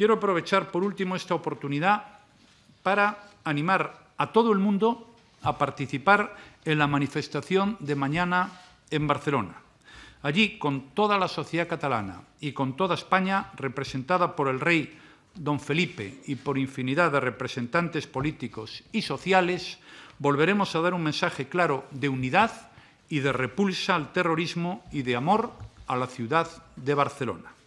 Quiero aprovechar por último esta oportunidad para animar a todo el mundo a participar en la manifestación de mañana en Barcelona. Allí, con toda la sociedad catalana y con toda España, representada por el rey don Felipe y por infinidad de representantes políticos y sociales, volveremos a dar un mensaje claro de unidad y de repulsa al terrorismo y de amor a la ciudad de Barcelona.